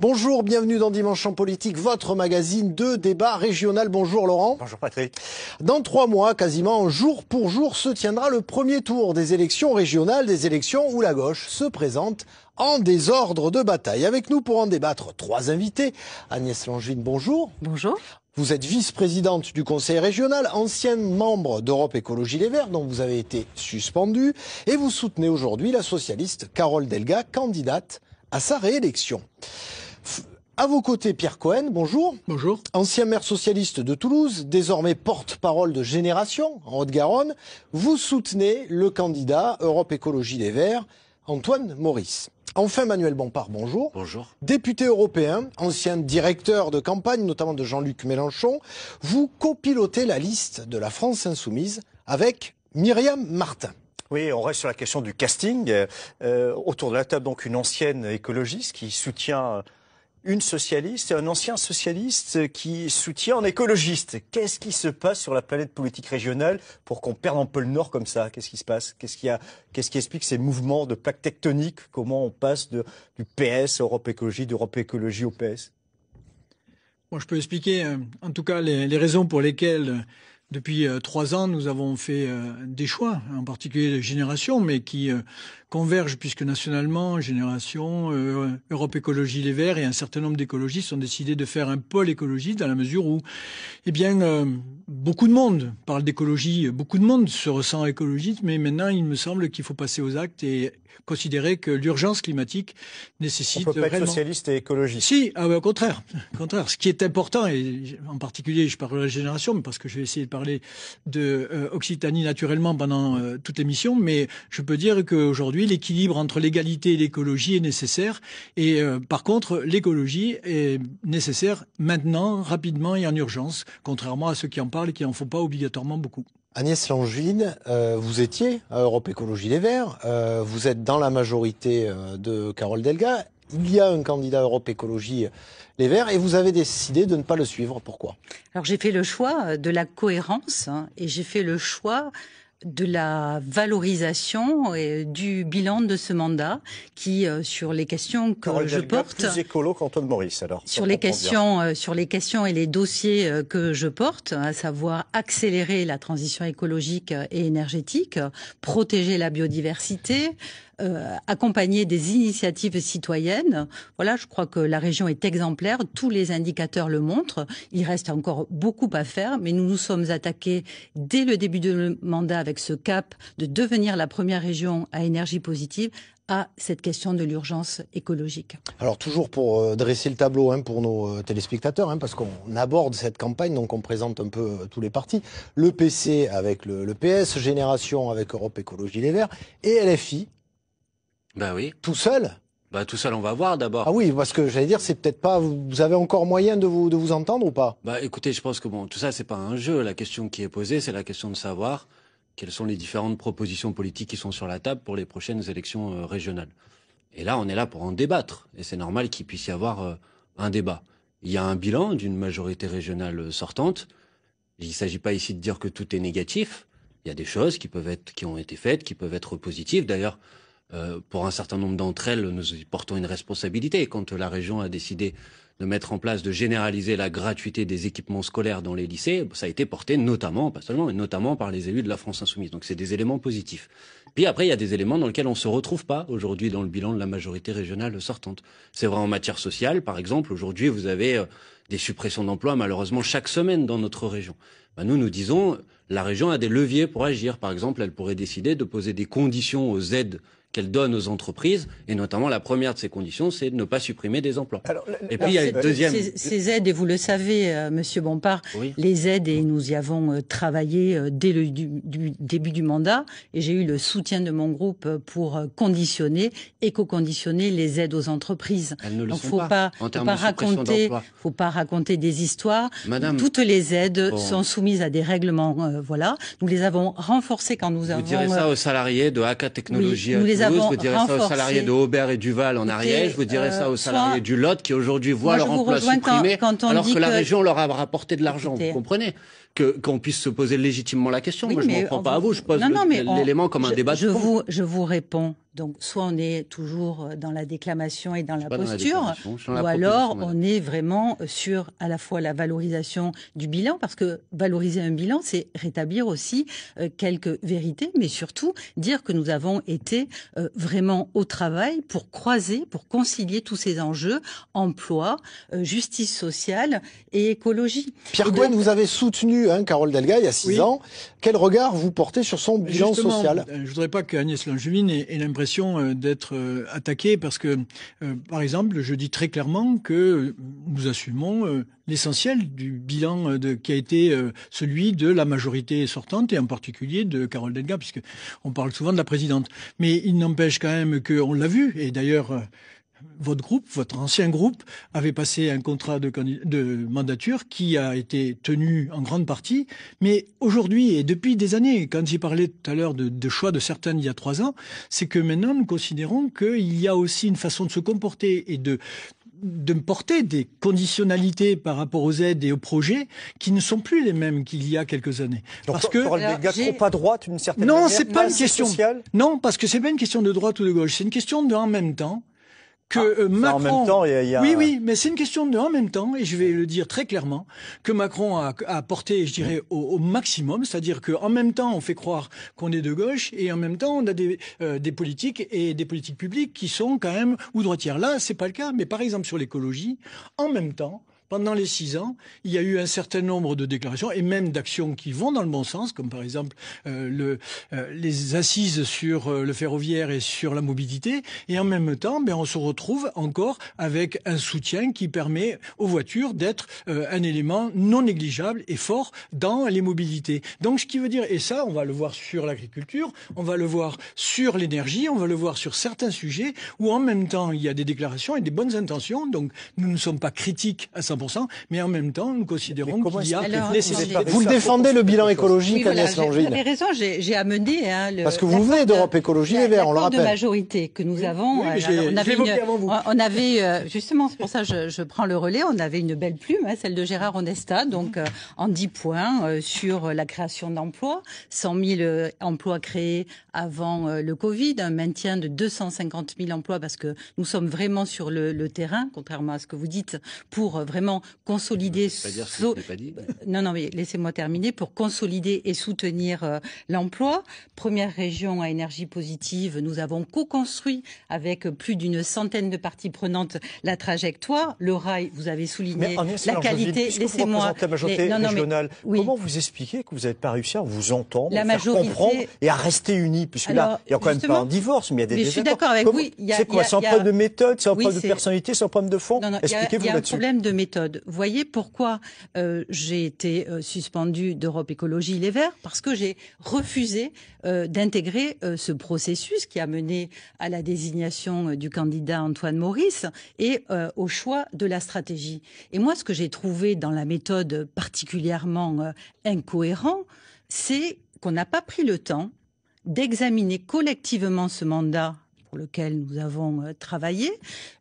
Bonjour, bienvenue dans Dimanche en politique, votre magazine de débat régional. Bonjour Laurent. Bonjour Patrick. Dans trois mois, quasiment jour pour jour, se tiendra le premier tour des élections régionales, des élections où la gauche se présente en désordre de bataille. Avec nous pour en débattre, trois invités. Agnès Langevin, bonjour. Bonjour. Vous êtes vice-présidente du Conseil régional, ancienne membre d'Europe Écologie Les Verts, dont vous avez été suspendue, et vous soutenez aujourd'hui la socialiste Carole Delga, candidate à sa réélection. À vos côtés, Pierre Cohen, bonjour. Bonjour. Ancien maire socialiste de Toulouse, désormais porte-parole de Génération en Haute-Garonne, vous soutenez le candidat Europe Écologie des Verts, Antoine Maurice. Enfin, Manuel Bompard, bonjour. Bonjour. Député européen, ancien directeur de campagne, notamment de Jean-Luc Mélenchon, vous copilotez la liste de la France insoumise avec Myriam Martin. Oui, on reste sur la question du casting. Euh, autour de la table, donc, une ancienne écologiste qui soutient une socialiste et un ancien socialiste qui soutient un écologiste. Qu'est-ce qui se passe sur la planète politique régionale pour qu'on perde un peu le Nord comme ça Qu'est-ce qui se passe Qu'est-ce qui, ce qui, explique ces mouvements de plaques tectoniques Comment on passe de, du PS à Europe Écologie, d'Europe Écologie au PS Moi, je peux expliquer euh, en tout cas les, raisons pour lesquelles euh, depuis euh, trois ans nous avons fait des choix, en particulier de génération, mais qui convergent puisque nationalement, Génération, euh, Europe Écologie Les Verts et un certain nombre d'écologistes ont décidé de faire un pôle écologie dans la mesure où, eh bien, euh, beaucoup de monde parle d'écologie, beaucoup de monde se ressent écologiste, mais maintenant, il me semble qu'il faut passer aux actes et considérer que l'urgence climatique nécessite. On peut être socialiste et écologiste. Si, ah au contraire, contraire. Ce qui est important, et en particulier, je parle de la Génération, mais parce que je vais essayer de parler de euh, Occitanie naturellement pendant toute l'émission, mais je peux dire qu'aujourd'hui, l'équilibre entre l'égalité et l'écologie est nécessaire. Et euh, par contre, l'écologie est nécessaire maintenant, rapidement et en urgence, contrairement à ceux qui en parlent et qui n'en font pas obligatoirement beaucoup. Agnès Langevin, euh, vous étiez à Europe Écologie Les Verts, euh, vous êtes dans la majorité de Carole Delga. Il y a un candidat Europe Écologie Les Verts et vous avez décidé de ne pas le suivre. Pourquoi Alors j'ai fait le choix de la cohérence hein, et j'ai fait le choix de la valorisation et du bilan de ce mandat qui, euh, sur les questions que je porte, sur les questions, euh, sur les questions et les dossiers euh, que je porte, à savoir accélérer la transition écologique et énergétique, protéger la biodiversité, euh, accompagner des initiatives citoyennes. Voilà, je crois que la région est exemplaire, tous les indicateurs le montrent. Il reste encore beaucoup à faire, mais nous nous sommes attaqués dès le début de mandat avec ce cap de devenir la première région à énergie positive à cette question de l'urgence écologique. Alors toujours pour euh, dresser le tableau hein, pour nos euh, téléspectateurs, hein, parce qu'on aborde cette campagne, donc on présente un peu tous les partis, le PC avec le PS, Génération avec Europe Écologie Les Verts et LFI bah oui. Tout seul bah, tout seul, on va voir d'abord. Ah oui, parce que j'allais dire, c'est peut-être pas. Vous avez encore moyen de vous, de vous entendre ou pas Bah écoutez, je pense que bon, tout ça, c'est pas un jeu. La question qui est posée, c'est la question de savoir quelles sont les différentes propositions politiques qui sont sur la table pour les prochaines élections euh, régionales. Et là, on est là pour en débattre. Et c'est normal qu'il puisse y avoir euh, un débat. Il y a un bilan d'une majorité régionale euh, sortante. Il ne s'agit pas ici de dire que tout est négatif. Il y a des choses qui peuvent être, qui ont été faites, qui peuvent être positives. D'ailleurs, euh, pour un certain nombre d'entre elles, nous y portons une responsabilité. Quand la région a décidé de mettre en place, de généraliser la gratuité des équipements scolaires dans les lycées, ça a été porté notamment, pas seulement, mais notamment par les élus de la France insoumise. Donc c'est des éléments positifs. Puis après, il y a des éléments dans lesquels on ne se retrouve pas aujourd'hui dans le bilan de la majorité régionale sortante. C'est vrai en matière sociale, par exemple, aujourd'hui vous avez euh, des suppressions d'emplois malheureusement chaque semaine dans notre région. Bah, nous, nous disons, la région a des leviers pour agir. Par exemple, elle pourrait décider de poser des conditions aux aides qu'elle donne aux entreprises. Et notamment, la première de ces conditions, c'est de ne pas supprimer des emplois. et puis, il y a une deuxième. Ces, aides, et vous le savez, euh, Monsieur Bompard, les aides, et nous y avons euh, travaillé euh, dès le début du mandat, et j'ai eu le soutien de mon groupe pour conditionner, éco-conditionner les aides aux entreprises. Elles ne le sont faut pas. pas, faut, pas raconter, faut pas raconter des histoires. Toutes les aides sont soumises à des règlements. voilà. Nous les avons renforcées quand nous avons. Vous direz ça aux salariés de Haka Technologies vous direz ça aux salariés de Aubert et Duval en Ariège, vous direz ça euh, aux salariés du Lot qui aujourd'hui voient leur emploi supprimé alors que, la région leur a rapporté de l'argent, vous comprenez qu'on puisse se poser légitimement la question. moi, je ne m'en prends pas à vous, je pose l'élément comme un débat. Je vous, je vous réponds. Donc, soit on est toujours euh, dans la déclamation et dans la posture, ou alors on est vraiment euh, sur à la fois la valorisation du bilan, parce que valoriser un bilan, c'est rétablir aussi euh, quelques vérités, mais surtout dire que nous avons été vraiment au travail pour croiser, pour concilier tous ces enjeux, emploi, justice sociale et écologie. Pierre Gouen, vous avez soutenu hein, Carole Delga il y a six ans. Quel regard vous portez sur son bilan social Je ne voudrais pas qu'Agnès Langevin ait l'impression euh, d'être euh, attaqué parce que, euh, par exemple, je dis très clairement que nous assumons l'essentiel du bilan qui a été celui de la majorité sortante et en particulier de Carole Delga, puisque on parle souvent de la présidente. Mais il n'empêche quand même qu'on l'a vu, et d'ailleurs votre groupe, votre ancien groupe, avait passé un contrat de, mandature qui a été tenu en grande partie, mais aujourd'hui et depuis des années, quand j'ai parlé tout à l'heure de, choix de certaines il y a trois ans, c'est que maintenant nous considérons qu'il y a aussi une façon de se comporter et de de porter des conditionnalités par rapport aux aides et aux projets qui ne sont plus les mêmes qu'il y a quelques années. parce que les gars trop pas droite, une certaine non, c'est pas une question. Non, parce que c'est pas une question de droite ou de gauche. C'est une question de en même temps. Ah, euh, en même temps, Oui, oui, mais c'est une question de en même temps, et je vais le dire très clairement, que Macron a, a porté, je dirais, au, maximum, c'est-à-dire qu'en même temps, on fait croire qu'on est de gauche, et en même temps, on a des, euh, des politiques et des politiques publiques qui sont quand même ou droitières. Là, c'est pas le cas, mais par exemple sur l'écologie, en même temps, pendant les six ans, il y a eu un certain nombre de déclarations et même d'actions qui vont dans le bon sens, comme par exemple euh, euh, les assises sur euh, le ferroviaire et sur la mobilité. Et en même temps, ben, on se retrouve encore avec un soutien qui permet aux voitures d'être un élément non négligeable et fort dans les mobilités. Donc ce qui veut dire, et ça on va le voir sur l'agriculture, on va le voir sur l'énergie, on va le voir sur certains sujets où en même temps il y a des déclarations et des bonnes intentions. Donc nous ne sommes pas critiques à 100 mais en même temps, nous considérons qu'il y a Vous le défendez, le bilan écologique, oui, Agnès Vous avez raison, j'ai amené. Hein, le, Parce que vous venez d'Europe Écologie Les Verts, on le rappelle. de majorité que nous avons. on, avait on euh, justement, c'est pour ça que je, prends le relais, on avait une belle plume, hein, celle de Gérard Honesta, donc mhm. euh, en 10 points euh, sur la création d'emplois, 100 000 emplois créés avant le Covid, un maintien de 250 000 emplois parce que nous sommes vraiment sur le, le terrain, contrairement à ce que vous dites, pour vraiment consolider. Non, non, mais laissez-moi terminer pour consolider et soutenir euh, l'emploi. Première région à énergie positive, nous avons co-construit avec plus d'une centaine de parties prenantes la trajectoire. Le rail, vous avez souligné la qualité. Laissez-moi. La majorité régionale. Comment vous expliquez que vous n'avez pas réussi à vous entendre, la comprendre et à rester unis Puisque là, il n'y a quand même pas un divorce, mais il y a des mais Je suis d'accord avec vous. C'est quoi C'est un problème de méthode, c'est un problème de personnalité, sans un problème de fond Expliquez-vous là-dessus. Il y a un problème de méthode. Voyez pourquoi euh, j'ai été euh, suspendue d'Europe Écologie Les Verts parce que j'ai refusé euh, d'intégrer ce processus qui a mené à la désignation du candidat Antoine Maurice et au choix de la stratégie. Et moi, ce que j'ai trouvé dans la méthode particulièrement incohérent, c'est qu'on n'a pas pris le temps d'examiner collectivement ce mandat pour lequel nous avons euh, travaillé,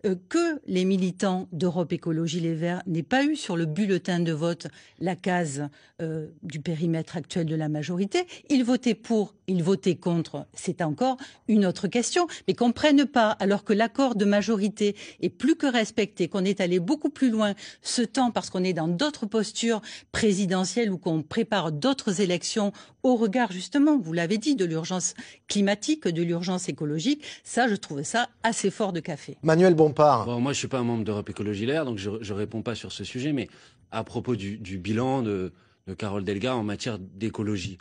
euh, que les militants d'Europe Écologie Les Verts n'aient pas eu sur le bulletin de vote la case euh, du périmètre actuel de la majorité. Ils votaient pour, ils votaient contre, c'est encore une autre question, mais qu'on ne prenne pas, alors que l'accord de majorité est plus que respecté, qu'on est allé beaucoup plus loin ce temps parce qu'on est dans d'autres postures présidentielles ou qu'on prépare d'autres élections au regard justement, vous l'avez dit, de l'urgence climatique, de l'urgence écologique, ça, je trouvais ça assez fort de café. Manuel Bompard. moi, je ne suis pas un membre d'Europe Écologie L'air, donc je, ne réponds pas sur ce sujet, mais à propos du, bilan de, Carole Delga en matière d'écologie.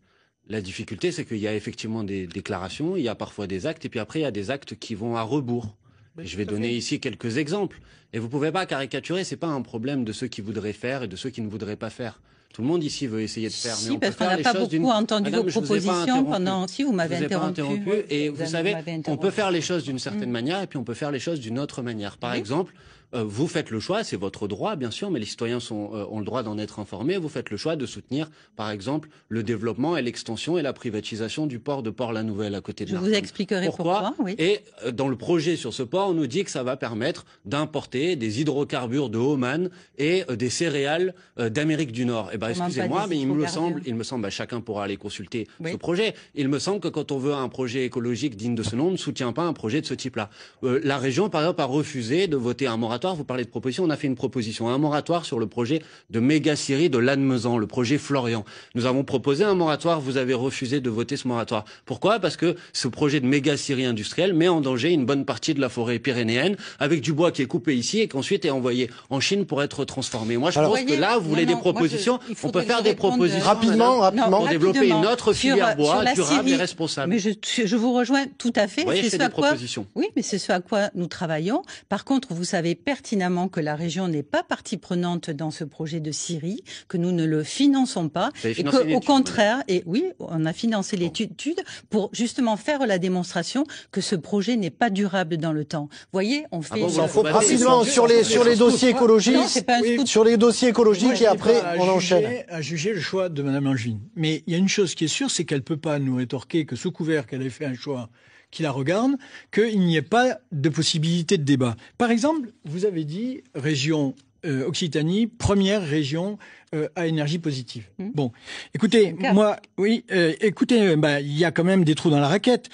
La difficulté, c'est qu'il y a effectivement des déclarations, il y a parfois des actes, et puis après, il y a des actes qui vont à rebours. je vais donner ici quelques exemples. Et vous ne pouvez pas caricaturer, Ce n'est pas un problème de ceux qui voudraient faire et de ceux qui ne voudraient pas faire. Tout le monde ici veut essayer de faire, si, on parce qu'on n'a pas beaucoup entendu vos propositions pendant. Si vous m'avez interrompu. interrompu. Et vous, savez, on peut faire les choses d'une certaine mm. manière et puis on peut faire les choses d'une autre manière. Par exemple, euh, vous faites le choix, c'est votre droit bien sûr, mais les citoyens sont, euh, ont le droit d'en être informés, vous faites le choix de soutenir par exemple le développement et l'extension et la privatisation du port de Port-la-Nouvelle à côté de Je vous expliquerai pourquoi. oui. Et euh, dans le projet sur ce port, on nous dit que ça va permettre d'importer des hydrocarbures de Oman et des céréales d'Amérique du Nord. Eh ben, excusez-moi, mais il me semble, il me semble, à bah, chacun pourra aller consulter ce projet. Il me semble que quand on veut un projet écologique digne de ce nom, on ne soutient pas un projet de ce type-là. la région, par exemple, a refusé de voter un moratoire vous parlez de proposition, on a fait une proposition, un moratoire sur le projet de méga syrie de Lannemezan, le projet Florian. Nous avons proposé un moratoire, vous avez refusé de voter ce moratoire. Pourquoi Parce que ce projet de méga syrie industrielle met en danger une bonne partie de la forêt pyrénéenne, avec du bois qui est coupé ici et qui ensuite est envoyé en Chine pour être transformé. Moi, je pense que là, vous voulez des propositions, on peut faire des euh, propositions rapidement, euh, rapidement, pour développer une autre filière bois durable et responsable. Mais je, vous rejoins tout à fait. Vous voyez, des propositions. Oui, mais c'est ce à quoi nous travaillons. Par contre, vous savez pertinemment que la région n'est pas partie prenante dans ce projet de Syrie, que nous ne le finançons pas, et qu'au contraire, et oui, on a financé l'étude pour justement faire la démonstration que ce projet n'est pas durable dans le temps. Vous voyez, on ah fait ah bon, faut rapidement sur les sur les dossiers écologiques, sur les dossiers écologiques et après on enchaîne. enchaîne. À juger le choix de Madame Langevin. mais il y a une chose qui est sûre, c'est qu'elle peut pas nous rétorquer que sous couvert qu'elle ait fait un choix qui la regardent qu'il n'y ait pas de possibilité de débat. Par exemple, vous avez dit région euh, Occitanie, première région euh, à énergie positive. Hmm. Bon, écoutez, moi, oui, euh, écoutez, bah, il y a quand même des trous dans la raquette.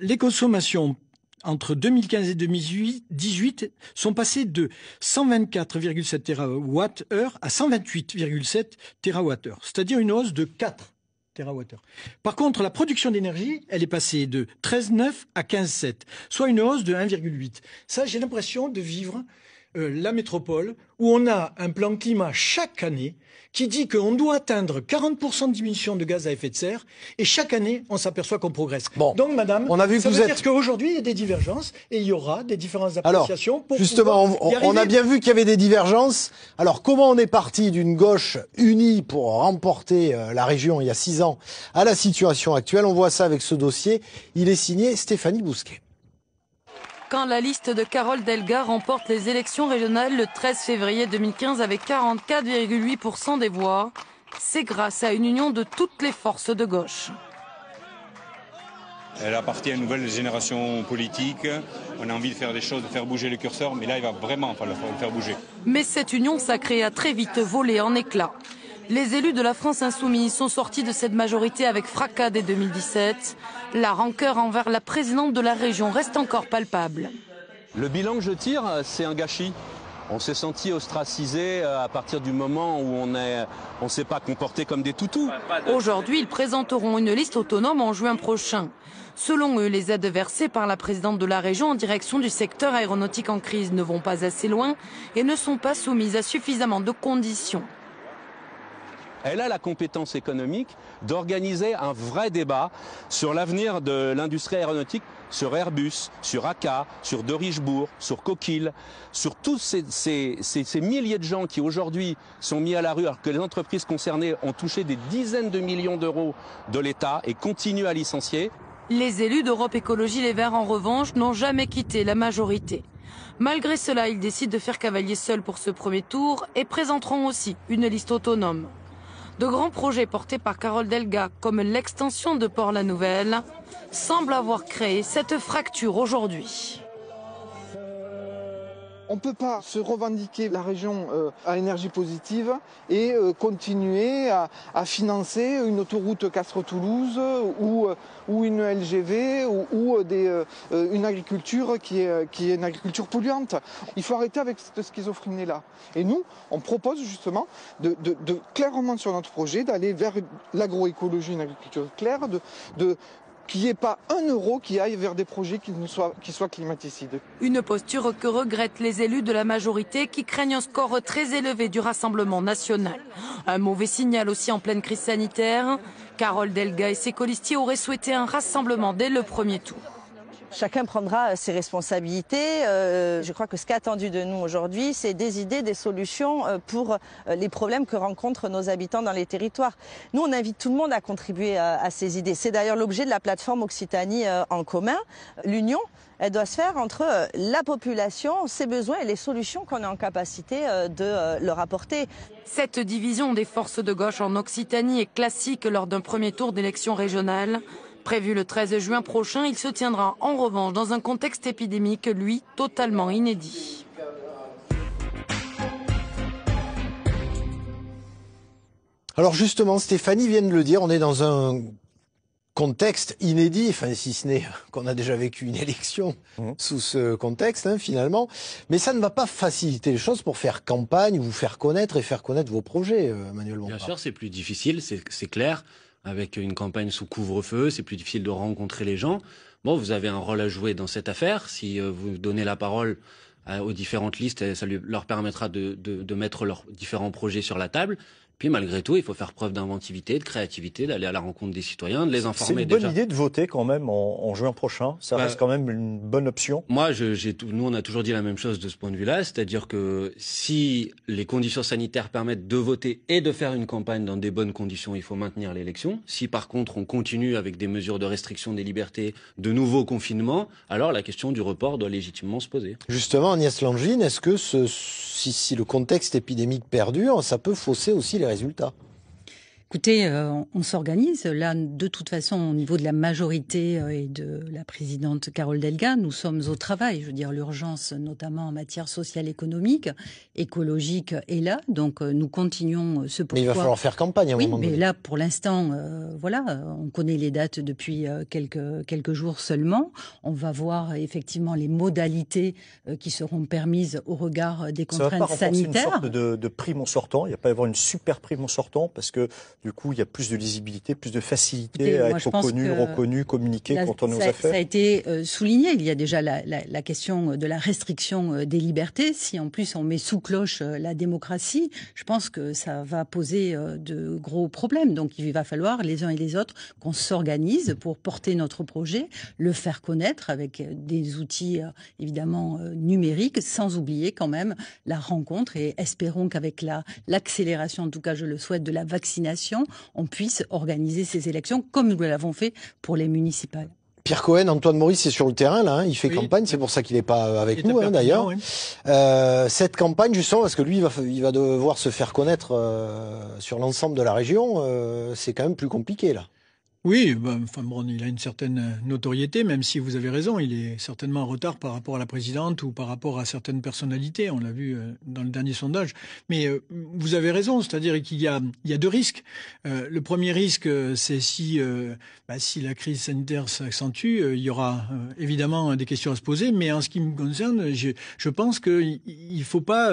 les consommations entre 2015 et 2018 sont passées de 124,7 TWh à 128,7 TWh, c'est-à-dire une hausse de 4 par contre, la production d'énergie, elle est passée de 13,9 à 15,7, soit une hausse de 1,8. Ça, j'ai l'impression de vivre euh, la métropole, où on a un plan climat chaque année qui dit qu'on doit atteindre 40% de diminution de gaz à effet de serre, et chaque année, on s'aperçoit qu'on progresse. Bon, Donc, madame, on a vu que ça veut qu'aujourd'hui, il y a des divergences, et il y aura des différences d'appréciation pour Justement, on, a bien vu qu'il y avait des divergences. Alors, comment on est parti d'une gauche unie pour remporter euh, la région il y a six ans à la situation actuelle On voit ça avec ce dossier. Il est signé Stéphanie Bousquet quand la liste de Carole Delga remporte les élections régionales le 13 février 2015 avec 44,8% des voix. C'est grâce à une union de toutes les forces de gauche. Elle appartient à une nouvelle génération politique. On a envie de faire des choses, de faire bouger le curseur, mais là, il va vraiment falloir le faire bouger. Mais cette union sacrée a très vite volé en éclats. Les élus de la France insoumise sont sortis de cette majorité avec fracas dès 2017. La rancœur envers la présidente de la région reste encore palpable. Le bilan que je tire, c'est un gâchis. On s'est senti ostracisé euh, à partir du moment où on ne s'est pas comporté comme des toutous. Aujourd'hui, ils présenteront une liste autonome en juin prochain. Selon eux, les aides versées par la présidente de la région en direction du secteur aéronautique en crise ne vont pas assez loin et ne sont pas soumises à suffisamment de conditions elle a la compétence économique d'organiser un vrai débat sur l'avenir de l'industrie aéronautique sur Airbus, sur ACA, sur De Richebourg, sur Coquille, sur tous ces, milliers de gens qui aujourd'hui sont mis à la rue alors que les entreprises concernées ont touché des dizaines de millions d'euros de l'État et continuent à licencier. Les élus d'Europe Écologie Les Verts, en revanche, n'ont jamais quitté la majorité. Malgré cela, ils décident de faire cavalier seul pour ce premier tour et présenteront aussi une liste autonome de grands projets portés par Carole Delga, comme l'extension de Port-la-Nouvelle, semblent avoir créé cette fracture aujourd'hui. On ne peut pas se revendiquer la région euh, à énergie positive et euh, continuer à, financer une autoroute Castres-Toulouse ou, euh, ou une LGV ou, des, une agriculture qui est, qui est une agriculture polluante. Il faut arrêter avec cette schizophrénie-là. Et nous, on propose justement de, clairement sur notre projet d'aller vers l'agroécologie, une agriculture claire, de qu'il n'y ait pas un euro qui aille vers des projets qui, soient, qui soient climaticides. Une posture que regrettent les élus de la majorité qui craignent un score très élevé du Rassemblement national. Un mauvais signal aussi en pleine crise sanitaire. Carole Delga et ses colistiers auraient souhaité un rassemblement dès le premier tour chacun prendra euh, ses responsabilités. Euh, je crois que ce qu'attendu attendu de nous aujourd'hui, c'est des idées, des solutions euh, pour les problèmes que rencontrent nos habitants dans les territoires. Nous, on invite tout le monde à contribuer à ces idées. C'est d'ailleurs l'objet de la plateforme Occitanie en commun. L'union, elle doit se faire entre la population, ses besoins et les solutions qu'on est en capacité de leur apporter. Cette division des forces de gauche en Occitanie est classique lors d'un premier tour d'élection régionale. Prévu le 13 juin prochain, il se tiendra en revanche dans un contexte épidémique, lui, totalement inédit. Alors justement, Stéphanie vient de le dire, on est dans un contexte inédit, enfin si ce n'est qu'on a déjà vécu une élection mmh. sous ce contexte hein, finalement, mais ça ne va pas faciliter les choses pour faire campagne, vous faire connaître et faire connaître vos projets, euh, Manuel Bompard. Bien sûr, c'est plus difficile, c'est clair avec une campagne sous couvre-feu, c'est plus difficile de rencontrer les gens. Bon, vous avez un rôle à jouer dans cette affaire. Si euh, vous donnez la parole euh, aux différentes listes, ça leur permettra de, de mettre leurs différents projets sur la table. Puis malgré tout, il faut faire preuve d'inventivité, de créativité, d'aller à la rencontre des citoyens, de les informer. C'est une bonne idée de voter quand même en, juin prochain. Ça bah, reste quand même une bonne option. Moi, nous on a toujours dit la même chose de ce point de vue-là, c'est-à-dire que si les conditions sanitaires permettent de voter et de faire une campagne dans des bonnes conditions, il faut maintenir l'élection. Si par contre on continue avec des mesures de restriction des libertés, de nouveaux confinements, alors la question du report doit légitimement se poser. Justement, Agnès Langine, est-ce que ce, si, si le contexte épidémique perdure, ça peut fausser aussi les résultats. Écoutez, euh, on s'organise. Là, de toute façon, au niveau de la majorité euh, et de la présidente Carole Delga, nous sommes au travail. Je veux dire, l'urgence, notamment en matière sociale, économique, écologique, est là. Donc, euh, nous continuons ce pourquoi. Mais il va falloir faire campagne à un oui, Mais là, pour l'instant, voilà, on connaît les dates depuis quelques, quelques jours seulement. On va voir effectivement les modalités qui seront permises au regard des contraintes Ça va pas sanitaires. Une sorte de, de prime en sortant. Il n'y a pas à avoir une super prime en sortant parce que du coup, il y a plus de lisibilité, plus de facilité à être reconnu, reconnu, communiqué quand on affaires. Ça a été euh, souligné. Il y a déjà la, la, question euh, de la restriction euh, des libertés. Si en plus on met sous cloche la démocratie, je pense que ça va poser de gros problèmes. Donc il va falloir les uns et les autres qu'on s'organise pour porter notre projet, le faire connaître avec des outils évidemment numériques, sans oublier quand même la rencontre. Et espérons qu'avec l'accélération, en tout cas je le souhaite, de la vaccination on puisse organiser ces élections comme nous l'avons fait pour les municipales. Pierre Cohen, Antoine Maurice est sur le terrain là, hein. il fait campagne, c'est pour ça qu'il n'est pas avec nous hein, d'ailleurs. Euh, cette campagne justement, parce que lui il va, va devoir se faire connaître euh, sur l'ensemble de la région, euh, c'est quand même plus compliqué là. Oui, bah, enfin bon, il a une certaine euh, notoriété, même si vous avez raison, il est certainement en retard par rapport à la présidente ou par rapport à certaines personnalités, on l'a vu euh, dans le dernier sondage. Mais euh, vous avez raison, c'est-à-dire qu'il y a, il y deux risques. le premier risque, c'est si, bah, si la crise sanitaire s'accentue, il y aura évidemment des questions à se poser, mais en ce qui me concerne, je, je pense qu'il ne faut pas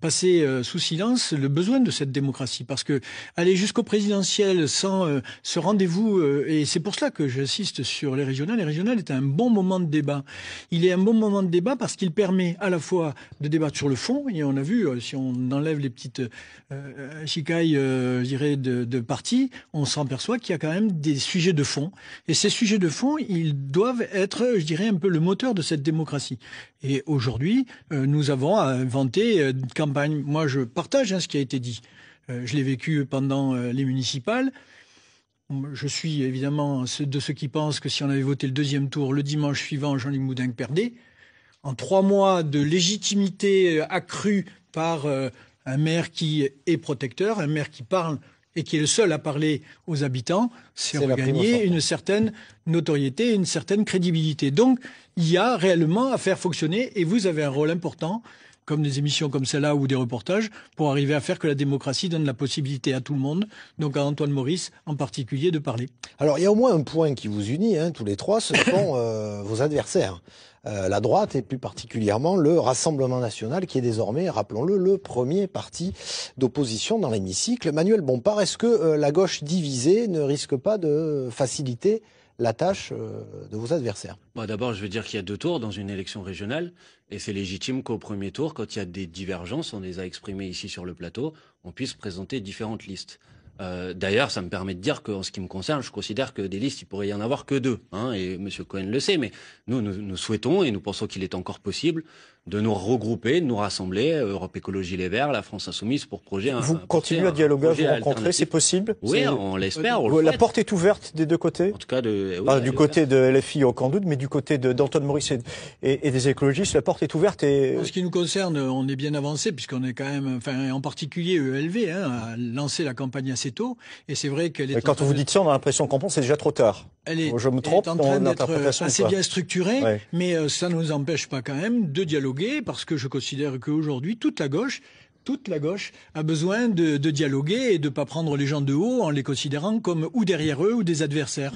passer sous silence le besoin de cette démocratie, parce que aller jusqu'au présidentiel sans ce rendez-vous euh, et c'est pour cela que j'insiste sur les régionales, les régionales est un bon moment de débat. Il est un bon moment de débat parce qu'il permet à la fois de débattre sur le fond, et on a vu, euh, si on enlève les petites euh, euh chicailles, je dirais, de, de partis, on s'en perçoit qu'il y a quand même des sujets de fond. Et ces sujets de fond, ils doivent être, je dirais, un peu le moteur de cette démocratie. Et aujourd'hui, nous avons inventé une campagne. Moi, je partage hein, ce qui a été dit. je l'ai vécu pendant les municipales je suis évidemment de ceux qui pensent que si on avait voté le deuxième tour le dimanche suivant, Jean-Luc Moudin perdait. En trois mois de légitimité euh, accrue par euh, un maire qui est protecteur, un maire qui parle et qui est le seul à parler aux habitants, c'est regagner une certaine notoriété, une certaine crédibilité. Donc, il y a réellement à faire fonctionner, et vous avez un rôle important, comme des émissions comme celle-là ou des reportages, pour arriver à faire que la démocratie donne la possibilité à tout le monde, donc à Antoine Maurice en particulier, de parler. Alors il y a au moins un point qui vous unit, hein, tous les trois, ce sont euh, vos adversaires. Euh, la droite et plus particulièrement le Rassemblement national qui est désormais, rappelons-le, le premier parti d'opposition dans l'hémicycle. Manuel Bompard, est-ce que euh, la gauche divisée ne risque pas de faciliter la tâche de vos adversaires bah, D'abord, je veux dire qu'il y a deux tours dans une élection régionale. Et c'est légitime qu'au premier tour, quand il y a des divergences, on les a exprimées ici sur le plateau, on puisse présenter différentes listes. Euh, d'ailleurs, ça me permet de dire qu'en ce qui me concerne, je considère que des listes, il pourrait y en avoir que deux. Hein, et M. Cohen le sait, mais nous, nous souhaitons et nous pensons qu'il est encore possible de nous regrouper, de nous rassembler, euh, Europe Écologie Les Verts, la France Insoumise pour projet. Vous continuez à dialoguer, vous rencontrer, c'est possible Oui, on l'espère. La porte est ouverte des deux côtés En tout cas, de, oui, ah, du côté de LFI aucun doute, mais du côté d'Antoine Maurice et, des écologistes, la porte est ouverte. Et... En ce qui nous concerne, on est bien avancé puisqu'on est quand même, enfin, en particulier ELV, hein, lancer la campagne assez tôt. Et c'est vrai que... est. quand vous dites ça, on a l'impression qu'on pense c'est déjà trop tard. je me trompe, elle est en train d'être assez bien structuré mais euh, ça ne nous empêche pas quand même de dialoguer parce que je considère qu'aujourd'hui, toute la gauche toute la gauche a besoin de, dialoguer et de ne pas prendre les gens de haut en les considérant comme ou derrière eux ou des adversaires.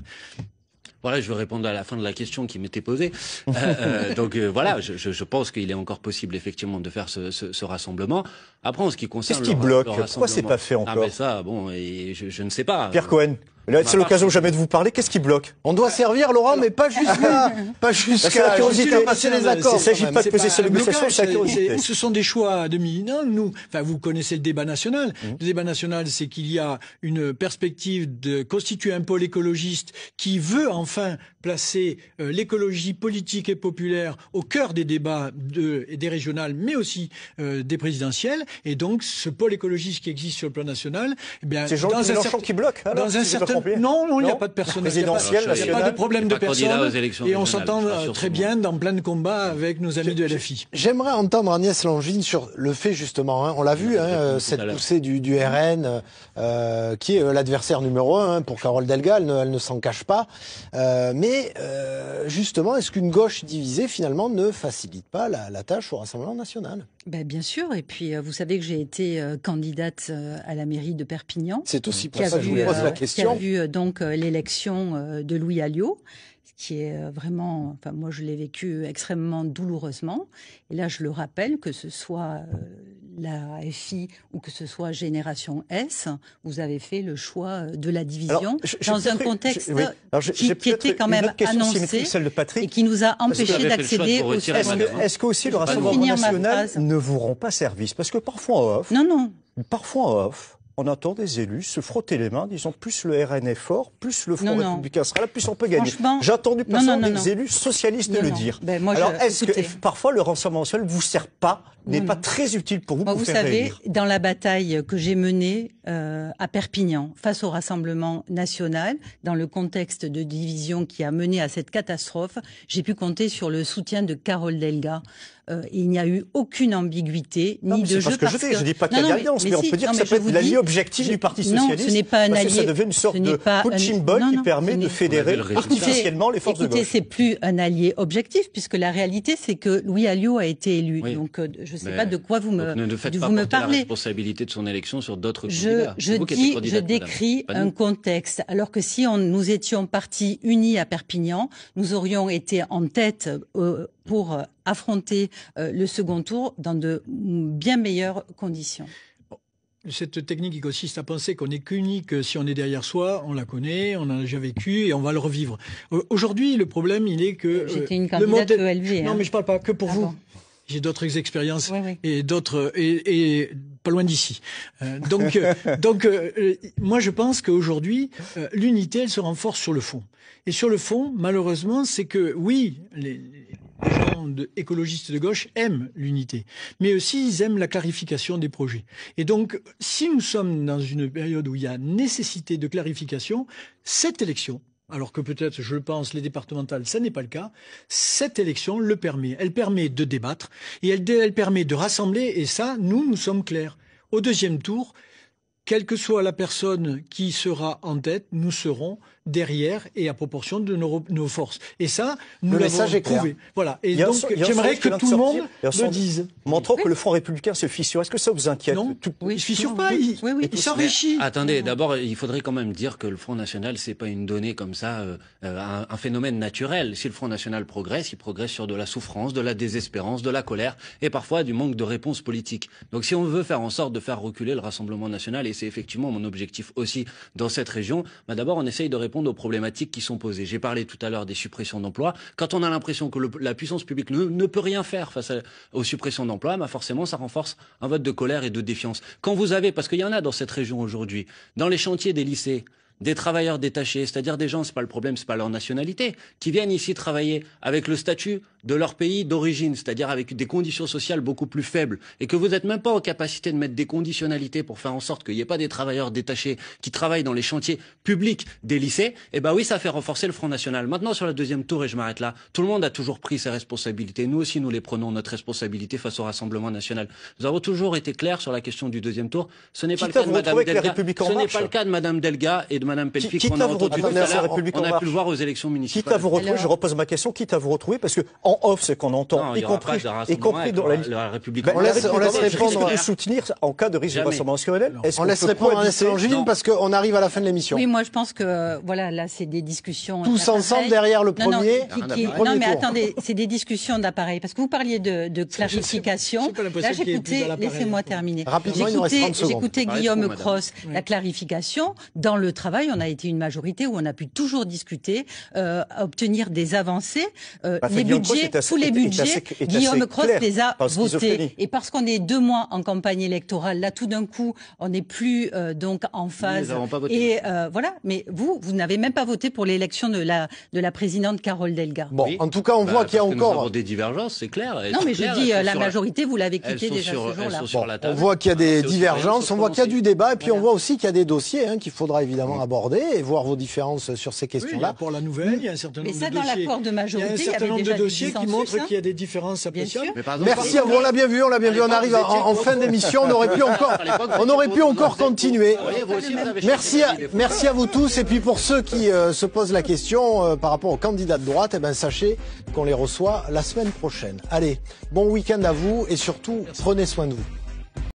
Voilà, je veux répondre à la fin de la question qui m'était posée. Euh, euh, donc euh, voilà, je, pense qu'il est encore possible effectivement de faire ce, rassemblement. Après, en ce qui concerne Qu'est-ce qui bloque Pourquoi c'est pas fait ah, encore ça, bon, et je ne sais pas. Pierre Cohen c'est bah, l'occasion jamais de vous parler. Qu'est-ce qui bloque On doit servir, Laurent, mais pas jusqu'à. pas jusqu'à. la curiosité. Il ne s'agit pas de poser sur négociations, c'est la curiosité. Ce sont des choix à demi. nous, enfin, vous connaissez le débat national. Mhm. Le débat national, c'est qu'il y a une perspective de constituer un pôle écologiste qui veut enfin placer euh, l'écologie politique et populaire au cœur des débats des régionales, mais aussi euh, des présidentielles. Et donc, ce pôle écologiste qui existe sur le plan national, eh bien, c'est un qui bloque. dans un certain non, non, il n'y a pas de personne. Présidentielle, il n'y a, pas de problème de personne. Et on s'entend euh, très bien dans plein de combats avec nos amis de LFI. J'aimerais entendre Agnès longine sur le fait justement. Hein, on l'a vu, hein, euh, cette poussée du, RN, euh, qui est l'adversaire numéro un hein, pour Carole Delga. Elle ne, s'en cache pas. mais justement, est-ce qu'une gauche divisée finalement ne facilite pas la, la tâche au Rassemblement national bah, bien sûr, et puis euh, vous savez que j'ai été euh, candidate euh, à la mairie de Perpignan. C'est aussi mmh. pour ça que je vous pose la question. Qui a vu donc l'élection de Louis Alliot, qui est vraiment, enfin moi je l'ai vécu extrêmement douloureusement. Et là je le rappelle, que ce soit la FI ou que ce soit Génération S, vous avez fait le choix euh, de la division dans un contexte qui, était quand même annoncé et qui nous a empêché d'accéder au Est-ce que aussi le Rassemblement national ne vous rend pas service Parce que parfois off, non, non. parfois off, on entend des élus se frotter les mains, disons plus le RN est fort, plus le Front républicain sera là, plus on peut gagner. J'ai entendu personne des élus socialistes de le dire. Ben, Alors est-ce que parfois le renseignement ne vous sert pas, n'est pas très utile pour vous Vous savez, dans la bataille que j'ai menée euh, à Perpignan face au Rassemblement national, dans le contexte de division qui a mené à cette catastrophe, j'ai pu compter sur le soutien de Carole Delga. Euh, il n'y a eu aucune ambiguïté ni de jeu. Parce que je, que... je dis pas qu'il y a alliance, mais, mais, mais si, on peut dire que ça peut être l'allié objectif du Parti socialiste. ce n'est pas un allié. Parce que ça devient une sorte de coaching ball qui permet de fédérer artificiellement les forces de gauche. c'est plus un allié objectif puisque la réalité c'est que Louis Alliot a été élu. Donc euh, je ne sais pas de quoi vous me ne faites pas vous parlez. La responsabilité de son élection sur d'autres candidats. Je je décris un contexte. Alors que si on nous étions partis unis à Perpignan, nous aurions été en tête euh, pour euh, affronter euh, le second tour dans de bien meilleures conditions cette technique qui consiste à penser qu'on n'est qu'unique euh, si on est derrière soi, on la connaît, on en a déjà vécu et on va le revivre. Aujourd'hui, le problème, il est que. J'étais une candidate le Non, hein. mais je ne parle pas que pour ah vous. J'ai d'autres expériences et d'autres et, pas loin d'ici. Euh, donc euh, euh, moi je pense qu'aujourd'hui l'unité elle se renforce sur le fond. Et sur le fond, malheureusement, c'est que oui, les, écologistes de gauche aiment l'unité, mais aussi ils aiment la clarification des projets. Et donc, si nous sommes dans une période où il y a nécessité de clarification, cette élection, alors que peut-être, je le pense, les départementales, ça n'est pas le cas, cette élection le permet. Elle permet de débattre et elle, elle permet de rassembler, et ça, nous, nous sommes clairs. Au deuxième tour, quelle que soit la personne qui sera en tête, nous serons derrière et à proportion de nos, forces. Et ça, nous l'avons prouvé. Voilà. Et donc, j'aimerais que, tout le monde le dise. Montrant que le Front républicain se fissure, est-ce que ça vous inquiète Non, il se fissure pas, oui, il, il s'enrichit. Attendez, d'abord, il faudrait quand même dire que le Front national, c'est pas une donnée comme ça, euh, euh, un, phénomène naturel. Si le Front national progresse, il progresse sur de la souffrance, de la désespérance, de la colère et parfois du manque de réponse politique. Donc, si on veut faire en sorte de faire reculer le Rassemblement national, et c'est effectivement mon objectif aussi dans cette région, bah, d'abord, on essaye de répondre aux problématiques qui sont posées. J'ai parlé tout à l'heure des suppressions d'emplois. Quand on a l'impression que la puissance publique ne, peut rien faire face aux suppressions d'emplois, bah, forcément, ça renforce un vote de colère et de défiance. Quand vous avez, parce qu'il y en a dans cette région aujourd'hui, dans les chantiers des lycées, des travailleurs détachés, c'est-à-dire des gens, c'est pas le problème, c'est pas leur nationalité, qui viennent ici travailler avec le statut de leur pays d'origine, c'est-à-dire avec des conditions sociales beaucoup plus faibles, et que vous n'êtes même pas en capacité de mettre des conditionnalités pour faire en sorte qu'il n'y ait pas des travailleurs détachés qui travaillent dans les chantiers publics des lycées, eh ben oui, ça fait renforcer le Front National. Maintenant, sur la deuxième tour, et je m'arrête là, tout le monde a toujours pris ses responsabilités. Nous aussi, nous les prenons, notre responsabilité face au Rassemblement National. Nous avons toujours été clairs sur la question du deuxième tour. Ce n'est pas, le cas de Madame Delga. pas le cas de Delga et de Madame Pelfi qu'on a entendu tout On a pu le voir aux élections municipales. Quitte à vous retrouver, je repose ma question, quitte à vous retrouver, parce que off ce qu'on entend, y, compris, dans la, République. Ben, on, laisse, on laisse répondre soutenir en cas de risque de rassemblement scolaire. On laisse répondre à parce qu'on arrive à la fin de l'émission. Oui, moi je pense que voilà, là c'est des discussions. Tous ensemble derrière le premier. Non, mais attendez, c'est des discussions d'appareil parce que vous parliez de clarification. Là j'écoutais, laissez-moi terminer. Rapidement, Guillaume Cross, la clarification. Dans le travail, on a été une majorité où on a pu toujours discuter, euh, obtenir des avancées. Euh, les budgets, tous les budgets, Guillaume Cross les a votés. Et parce qu'on est deux mois en campagne électorale, là tout d'un coup, on n'est plus euh, donc en phase. Et euh, voilà, mais vous, vous n'avez même pas voté pour l'élection de la, de la présidente Carole Delga. Bon, en tout cas, on voit qu'il y a encore. des divergences, c'est clair. non, mais je dis, la majorité, vous l'avez quittée déjà ce là on voit qu'il y a des divergences, on voit qu'il y a du débat, et puis on voit aussi qu'il y a des dossiers hein, qu'il faudra évidemment aborder et voir vos différences sur ces questions-là. Pour la nouvelle, il y a un certain nombre de Mais ça, dans l'accord de majorité, il y dossiers qui montre qu'il y a des différences appréciables. Merci à vous, on l'a bien vu, on l'a bien vu, on arrive en, fin d'émission, on aurait pu encore, on aurait pu encore continuer. Merci à, merci à vous tous et puis pour ceux qui euh, se posent la question euh, par rapport aux candidats de droite, eh ben sachez qu'on les reçoit la semaine prochaine. Allez, bon week-end à vous et surtout prenez soin de vous.